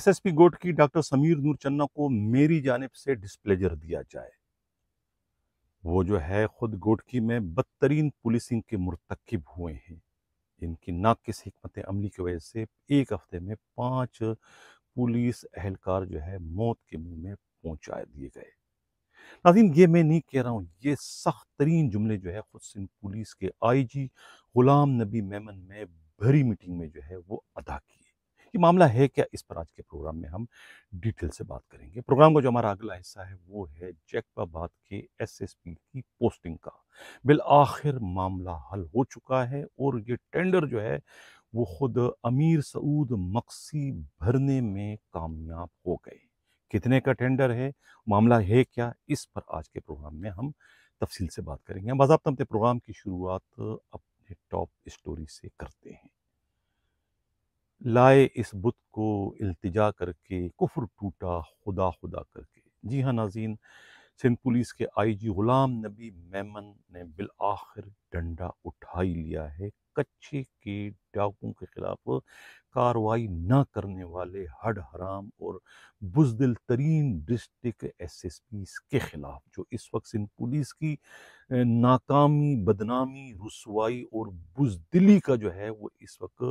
S S پی گوٹ کی doctor Sameer نور چنہ کو میری جانب سے ڈسپلیجر دیا جائے وہ جو ہے خود گوٹکی میں بدترین پولیسنگ کے مرتکب ہوئے ہیں ان کی ناقص حکمت عملی کی وجہ سے ایک ہفتے میں پانچ پولیس اہلکار جو ہے موت کے منہ میں پہنچا دیے گئے ناظرین یہ میں نہیں کہہ رہا ہوں یہ سخت ترین جملے جو ہے خود سن پولیس کے آئی جی غلام نبی میمن نے بھری میٹنگ میں جو ہے وہ ادا کی معاملہ ہے کیا اس پر آج کے پروگرام میں ہم ڈیٹیل سے بات کریں گے پروگرام کا جو ہمارا اگلا حصہ ہے وہ ہے جیکب آباد کے ایس ایس پی کی پوسٹنگ کا بالآخر معاملہ حل ہو چکا ہے اور یہ ٹینڈر جو ہے وہ خود امیر سعود مقصی بھرنے میں کامیاب ہو گئے کتنے کا ٹینڈر ہے معاملہ ہے کیا اس پر آج کے پروگرام میں ہم تفصیل سے بات کریں گے ہم باضابطہ اپنے پروگرام کی شروعات اپنے ٹاپ اسٹوری سے کرتے ہیں لائے اس بت کو التجا کر کے کفر ٹوٹا خدا خدا کر کے جی ہاں ناظرین سندھ پولیس کے آئی جی غلام نبی میمن نے بالآخر ڈنڈا اٹھائی لیا ہے کچھی کی ڈاکوں کے خلاف کاروائی نہ کرنے والے ہڈ حرام اور بزدل ترین ڈسٹک ایس ایس پیس کے خلاف جو اس وقت سندھ پولیس کی ناکامی بدنامی رسوائی اور بزدلی کا جو ہے وہ اس وقت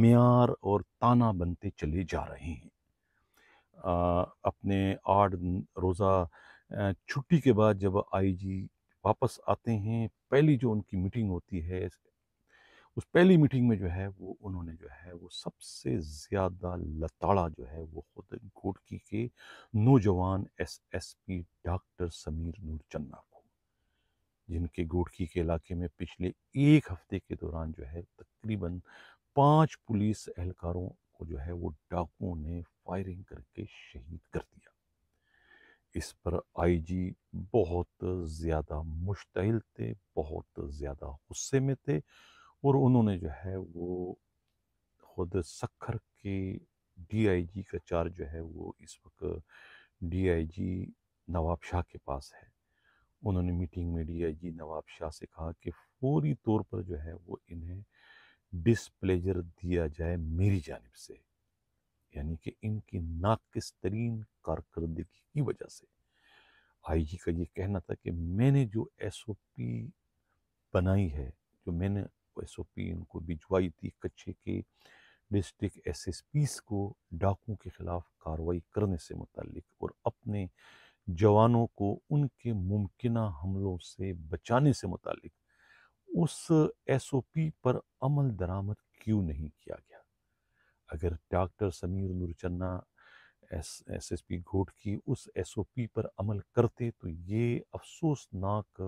معیار اور تانا بنتے چلے جا رہے ہیں اپنے آٹھ روزہ چھٹی کے بعد جب آئی جی واپس آتے ہیں پہلی جو ان کی میٹنگ ہوتی ہے اس پہلی میٹنگ میں جو ہے وہ انہوں نے جو ہے وہ سب سے زیادہ لتاڑا جو ہے وہ خود گوٹکی کے نوجوان S S P doctor Sameer Noor Channa کو جن کے گوٹکی کے علاقے میں پچھلے ایک ہفتے کے دوران جو ہے تقریباً پانچ پولیس اہلکاروں کو جو ہے وہ ڈاکوؤں نے فائرنگ کر کے شہید کر دیا اس پر آئی جی بہت زیادہ مشتعل تھے بہت زیادہ غصے میں تھے اور انہوں نے جو ہے وہ خود سکھر کے ڈی آئی جی کا چارج جو ہے وہ اس وقت ڈی آئی جی نواب شاہ کے پاس ہے انہوں نے میٹنگ میں ڈی آئی جی نواب شاہ سے کہا کہ فوری طور پر جو ہے وہ انہیں ڈسپلیجر دیا جائے میری جانب سے یعنی کہ ان کی ناقص ترین کارکردگی کی وجہ سے آئی جی کا یہ کہنا تھا کہ میں نے جو ایس او پی بنائی ہے جو میں نے ایس او پی ان کو بھجوائی تھی کچھے کے ڈسٹرک ایس ایس پیس کو ڈاکوں کے خلاف کاروائی کرنے سے متعلق اور اپنے جوانوں کو ان کے ممکنہ حملوں سے بچانے سے متعلق اس ایس او پی پر عمل درآمد کیوں نہیں کیا گیا اگر doctor Sameer Noorchanna S S P گھوٹ کی اس ایس او پی پر عمل کرتے تو یہ افسوسناک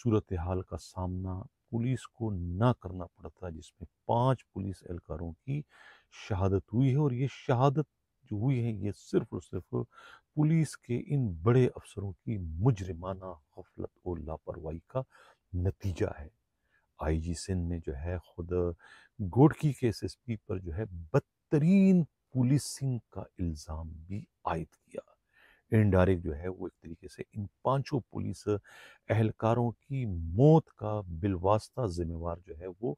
صورتحال کا سامنا پولیس کو نہ کرنا پڑتا جس میں پانچ پولیس اہلکاروں کی شہادت ہوئی ہے اور یہ شہادت جو ہوئی ہے یہ صرف اور صرف پولیس کے ان بڑے افسروں کی مجرمانہ غفلت اور لاپرواہی کا نتیجہ ہے آئی جی سن نے جو ہے خود گوڑکی کے ایس ایس پی پر جو ہے بدترین پولیسنگ کا الزام بھی عائد کیا انڈائریکٹ جو ہے وہ ایک طریقے سے ان پانچوں پولیس اہلکاروں کی موت کا بالواسطہ ذمہ وار جو ہے وہ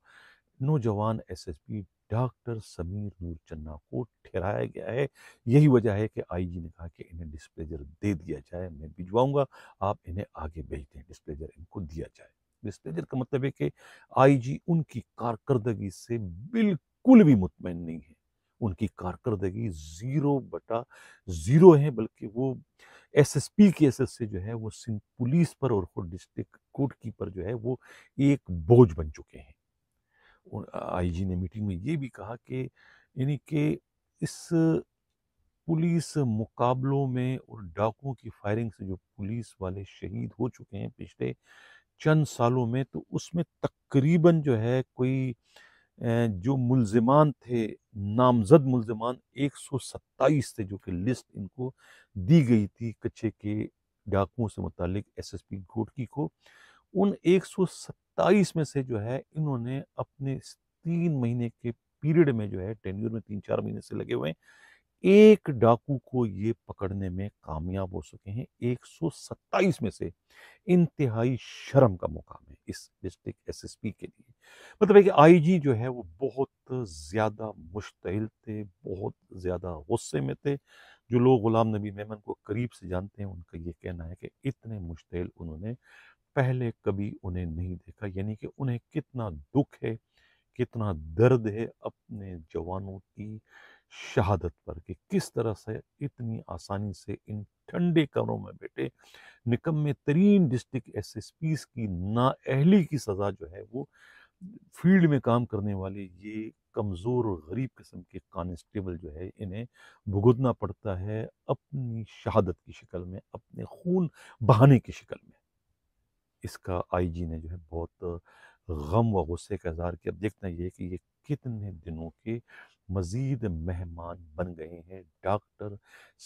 نوجوان S S P doctor Sameer Noor Channa کو ٹھہرایا گیا ہے یہی وجہ ہے کہ آئی جی نے کہا کہ انہیں ڈسپلیجر دے دیا جائے میں بھجواؤں گا آپ انہیں آگے بھیج دیں ڈسپلیجر ان کو دیا جائے ڈسپلیجر کا مطلب ہے کہ آئی جی ان کی کارکردگی سے بالکل بھی مطمئن نہیں ہے ان کی کارکردگی زیرو بٹا زیرو ہے بلکہ وہ ایس ایس پی کے ایس ایس سے جو ہے وہ پولیس پر پر اور کوٹ کی جو ہے وہ ایک بوجھ بن چکے ہیں آئی جی نے میٹنگ میں یہ بھی کہا کہ یعنی کہ اس پولیس مقابلوں میں اور ڈاکوں کی فائرنگ سے جو پولیس والے شہید ہو چکے ہیں پچھلے چند سالوں میں تو اس میں تقریباً جو ہے کوئی جو ملزمان تھے نامزد ملزمان ایک سو ستائیس تھے جو کہ لسٹ ان کو دی گئی تھی کچھے کے ڈاکوؤں سے متعلق ایس ایس پی گھوٹکی کو ان ایک سو ستائیس میں سے جو ہے انہوں نے اپنے تین مہینے کے پیریڈ میں جو ہے ٹینیور میں تین چار مہینے سے لگے ہوئے ہیں ایک ڈاکو کو یہ پکڑنے میں کامیاب ہو سکے ہیں ایک سو ستائیس میں سے انتہائی شرم کا مقام ہے اس ڈسٹرکٹ ایس ایس پی کے لیے مطلب ہے کہ آئی جی جو ہے وہ بہت زیادہ مشتعل تھے بہت زیادہ غصے میں تھے جو لوگ غلام نبی میمن کو قریب سے جانتے ہیں ان کا یہ کہنا ہے کہ اتنے مشتعل انہوں نے پہلے کبھی انہیں نہیں دیکھا یعنی کہ انہیں کتنا دکھ ہے کتنا درد ہے اپنے جوانوں کی شہادت پر کہ کس طرح سے اتنی آسانی سے ان ٹھنڈے کمروں میں بیٹھے نکم ترین ڈسٹک ایس ایس پیس کی نا اہلی کی سزا جو ہے وہ فیلڈ میں کام کرنے والے یہ کمزور اور غریب قسم کے کانسٹیبل جو ہے انہیں بھگتنا پڑتا ہے اپنی شہادت کی شکل میں اپنے خون بہانے کی شکل میں اس کا آئی جی نے جو ہے بہت غم و غصے کا اظہار کیا اب دیکھنا یہ کہ یہ کتنے دنوں کے مزید مہمان بن گئے ہیں ڈاکٹر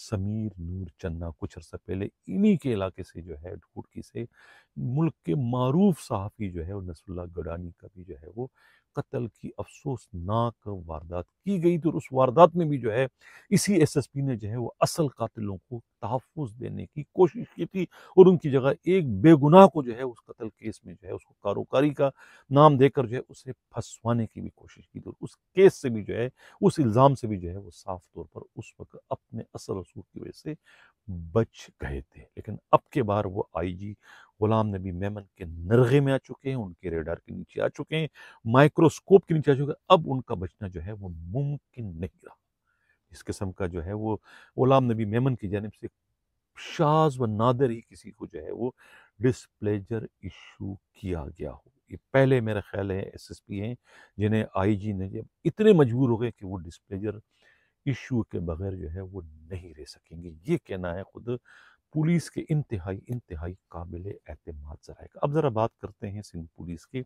سمیر نور چنا کچھ عرصہ پہلے انہی کے علاقے سے جو ہے ڈھوٹکی سے ملک کے معروف صحافی جو ہے وہ نصر اللہ گڈانی کا بھی جو ہے وہ قتل کی افسوسناک واردات کی گئی تھی اور اس واردات میں بھی جو ہے اسی ایس ایس پی نے جو ہے وہ اصل قاتلوں کو تحفظ دینے کی کوشش کی تھی اور ان کی جگہ ایک بے گناہ کو جو ہے اس قتل کیس میں جو ہے اس کو کاروکاری کا نام دے کر جو ہے اسے پھنسوانے کی بھی کوشش کی تھی اور اس کیس سے بھی جو ہے اس الزام سے بھی جو ہے وہ صاف طور پر اس وقت اپنے اصل رسول کی وجہ سے بچ گئے تھے لیکن اب کے بار وہ آئی جی غلام نبی میمن کے نرغے میں آ چکے ہیں ان کے ریڈار کے نیچے آ چکے ہیں مائکروسکوپ کے نیچے آ چکے ہیں اب ان کا بچنا جو ہے وہ ممکن نہیں رہا اس قسم کا جو ہے وہ غلام نبی میمن کی جانب سے شاز و نادر ہی کسی کو جو ہے وہ ڈسپلیجر ایشو کیا گیا ہو یہ پہلے میرا خیال ہے ایس ایس پی ہیں جنہیں آئی جی نے اتنے مجبور ہو گئے کہ وہ ڈسپلیجر ایشو کے بغیر جو ہے وہ نہیں رہ سکیں گے یہ کہنا ہے خود پولیس کے انتہائی انتہائی قابل اعتماد سرائے اب ذرا بات کرتے ہیں سندھ پولیس کے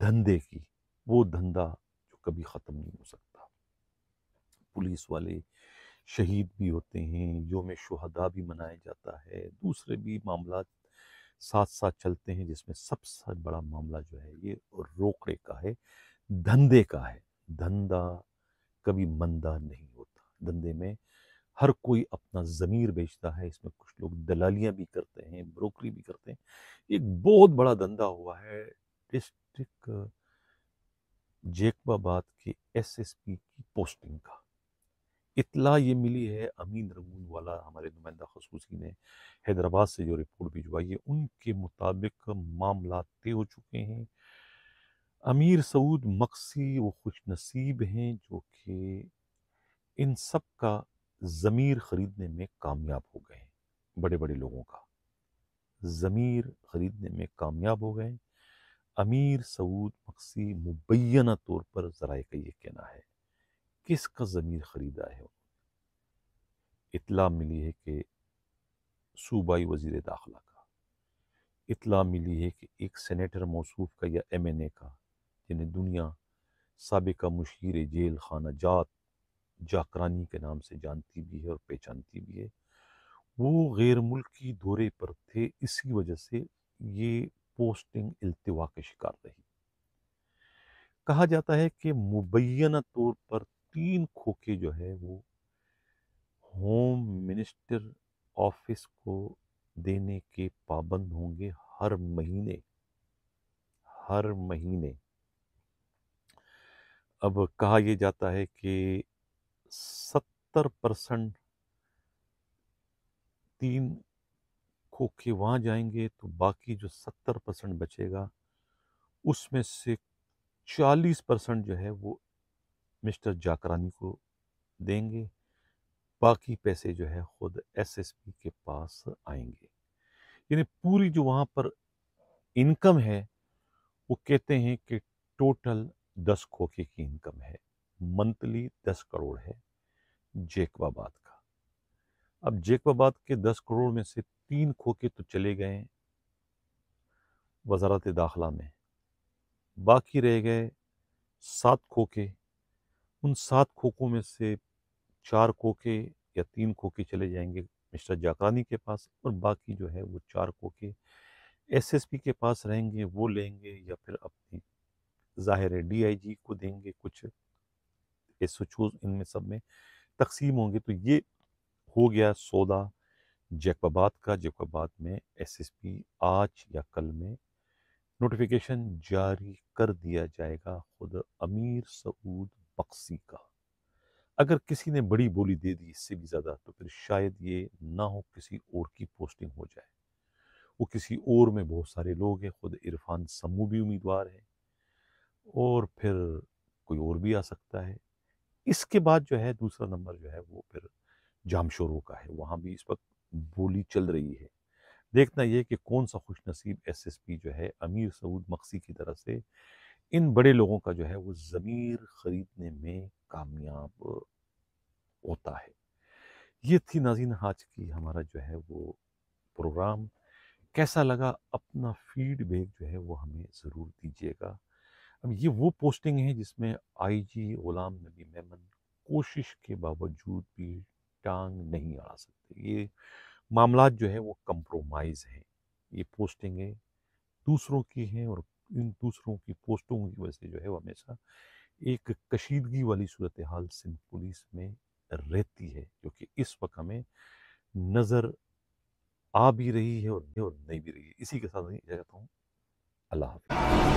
دھندے کی وہ دھندا جو کبھی ختم نہیں ہو سکتا پولیس والے شہید بھی ہوتے ہیں یوم شہداء بھی منایا جاتا ہے دوسرے بھی معاملات ساتھ ساتھ چلتے ہیں جس میں سب سے بڑا معاملہ جو ہے یہ روکڑے کا ہے دھندے کا ہے دھندا کبھی مندہ نہیں ہوتا دھندے میں ہر کوئی اپنا ضمیر بیچتا ہے اس میں کچھ لوگ دلالیاں بھی کرتے ہیں بروکری بھی کرتے ہیں ایک بہت بڑا دھندا ہوا ہے ڈسٹرک جیکب آباد کے ایس ایس پی کی پوسٹنگ کا اطلاع یہ ملی ہے امین رمون والا ہمارے نمائندہ خصوصی نے حیدرآباد سے جو رپورٹ بھجوائی ہے ان کے مطابق معاملات طے ہو چکے ہیں امیر سعود مقصی وہ خوش نصیب ہیں جو کہ ان سب کا ضمیر خریدنے میں کامیاب ہو گئے ہیں بڑے بڑے لوگوں کا ضمیر خریدنے میں کامیاب ہو گئے ہیں امیر سعود مقصی مبینہ طور پر ذرائع کا یہ کہنا ہے کس کا ضمیر خریدا ہے اطلاع ملی ہے کہ صوبائی وزیر داخلہ کا اطلاع ملی ہے کہ ایک سینیٹر موصوف کا یا ایم این اے کا جنہیں دنیا سابقہ مشیر جیل خانہ جات جاکرانی کے نام سے جانتی بھی ہے اور پہچانتی بھی ہے وہ غیر ملکی دورے پر تھے اسی وجہ سے یہ پوسٹنگ التوا کے شکار رہی کہا جاتا ہے کہ مبینہ طور پر تین کھوکے جو ہے وہ ہوم منسٹر آفس کو دینے کے پابند ہوں گے ہر مہینے ہر مہینے اب کہا یہ جاتا ہے کہ ستر پرسنٹ تین کھوکھے وہاں جائیں گے تو باقی جو ستر پرسنٹ بچے گا اس میں سے چالیس پرسنٹ جو ہے وہ مسٹر جاکرانی کو دیں گے باقی پیسے جو ہے خود ایس ایس پی کے پاس آئیں گے یعنی پوری جو وہاں پر انکم ہے وہ کہتے ہیں کہ ٹوٹل دس کھوکے کی انکم ہے منتلی دس کروڑ ہے جیکو آباد کا اب جیکو آباد کے دس کروڑ میں سے تین کھوکے تو چلے گئے ہیں وزارت داخلہ میں باقی رہ گئے سات کھوکے ان سات کھوکوں میں سے چار کھوکے یا تین کھوکے چلے جائیں گے مسٹر جاکرانی کے پاس اور باقی جو ہے وہ چار کھوکے ایس ایس پی کے پاس رہیں گے وہ لیں گے یا پھر اپنی ظاہر ہے ڈی آئی جی کو دیں گے کچھ سوچوز ان میں سب میں تقسیم ہوں گے تو یہ ہو گیا سودا آباد کا آباد میں ایس ایس پی آج یا کل میں نوٹیفیکیشن جاری کر دیا جائے گا خود امیر سعود بقسی کا اگر کسی نے بڑی بولی دے دی اس سے بھی زیادہ تو پھر شاید یہ نہ ہو کسی اور کی پوسٹنگ ہو جائے وہ کسی اور میں بہت سارے لوگ ہیں خود عرفان سمو بھی امیدوار ہیں اور پھر کوئی اور بھی آ سکتا ہے اس کے بعد جو ہے دوسرا نمبر جو ہے وہ پھر جام شوروں کا ہے وہاں بھی اس وقت بولی چل رہی ہے دیکھنا یہ کہ کون سا خوش نصیب ایس ایس پی جو ہے امیر سعود مقصی کی طرح سے ان بڑے لوگوں کا جو ہے وہ ضمیر خریدنے میں کامیاب ہوتا ہے یہ تھی ناظرین آج کی ہمارا جو ہے وہ پروگرام کیسا لگا اپنا فیڈ بیک جو ہے وہ ہمیں ضرور دیجیے گا اب یہ وہ پوسٹنگ ہیں جس میں آئی جی غلام نبی میمن کوشش کے باوجود بھی ٹانگ نہیں آ سکتے یہ معاملات جو ہے وہ کمپرومائز ہیں یہ پوسٹنگیں دوسروں کی ہیں اور ان دوسروں کی پوسٹوں کی وجہ سے جو ہے وہ ہمیشہ ایک کشیدگی والی صورتحال سندھ پولیس میں رہتی ہے کیونکہ اس وقت ہمیں نظر آ بھی رہی ہے اور نہیں بھی رہی ہے اسی کے ساتھ کہتا ہوں اللہ حافظ